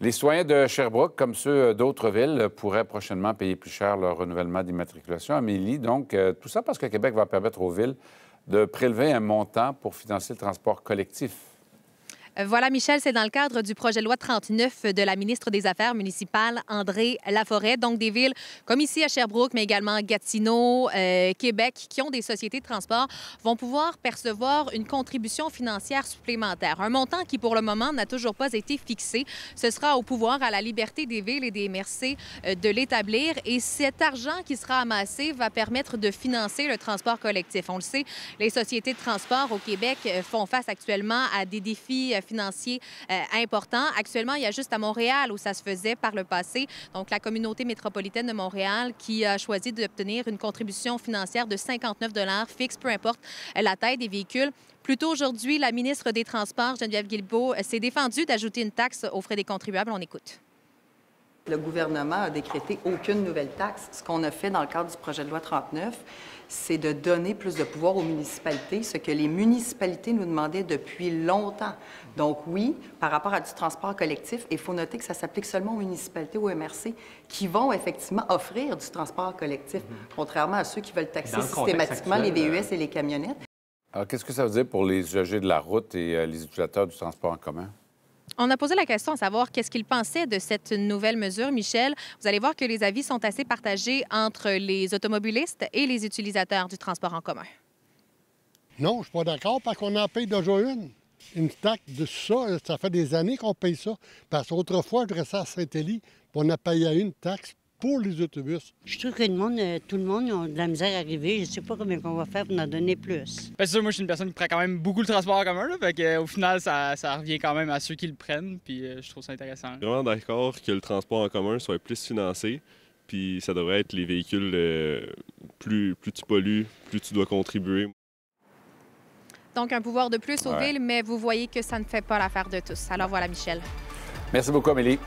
Les citoyens de Sherbrooke, comme ceux d'autres villes, pourraient prochainement payer plus cher leur renouvellement d'immatriculation. Amélie, donc, euh, tout ça parce que Québec va permettre aux villes de prélever un montant pour financer le transport collectif. Euh, voilà, Michel, c'est dans le cadre du projet de loi 39 de la ministre des Affaires municipales, André Laforêt. Donc, des villes comme ici à Sherbrooke, mais également Gatineau, euh, Québec, qui ont des sociétés de transport, vont pouvoir percevoir une contribution financière supplémentaire. Un montant qui, pour le moment, n'a toujours pas été fixé. Ce sera au pouvoir, à la liberté des villes et des MRC euh, de l'établir. Et cet argent qui sera amassé va permettre de financer le transport collectif. On le sait, les sociétés de transport au Québec font face actuellement à des défis financiers euh, important. Actuellement, il y a juste à Montréal où ça se faisait par le passé. Donc, la communauté métropolitaine de Montréal qui a choisi d'obtenir une contribution financière de 59 fixe, peu importe euh, la taille des véhicules. Plus aujourd'hui, la ministre des Transports, Geneviève Guilbeault, euh, s'est défendue d'ajouter une taxe aux frais des contribuables. On écoute. Le gouvernement a décrété aucune nouvelle taxe. Ce qu'on a fait dans le cadre du projet de loi 39, c'est de donner plus de pouvoir aux municipalités, ce que les municipalités nous demandaient depuis longtemps. Donc oui, par rapport à du transport collectif, il faut noter que ça s'applique seulement aux municipalités ou aux MRC qui vont effectivement offrir du transport collectif, mm-hmm. contrairement à ceux qui veulent taxer systématiquement les VUS et les camionnettes. Alors qu'est-ce que ça veut dire pour les usagers de la route et euh, les utilisateurs du transport en commun? On a posé la question à savoir qu'est-ce qu'il pensait de cette nouvelle mesure. Michel, vous allez voir que les avis sont assez partagés entre les automobilistes et les utilisateurs du transport en commun. Non, je ne suis pas d'accord parce qu'on en paye déjà une. Une taxe de ça, ça fait des années qu'on paye ça. Parce qu'autrefois, je restais à Saint-Élie, on a payé une taxe pour les autobus. Je trouve que euh, tout le monde a de la misère à arriver. Je ne sais pas combien on va faire pour en donner plus. Ben, moi, je suis une personne qui prend quand même beaucoup le transport en commun. au final, ça, revient quand même à ceux qui le prennent. Euh, je trouve ça intéressant. Je suis vraiment d'accord que le transport en commun soit plus financé. Puis ça devrait être les véhicules, euh, plus, plus tu pollues, plus tu dois contribuer. Donc, un pouvoir de plus aux villes, mais vous voyez que ça ne fait pas l'affaire de tous. Alors voilà, Michel. Merci beaucoup, Amélie.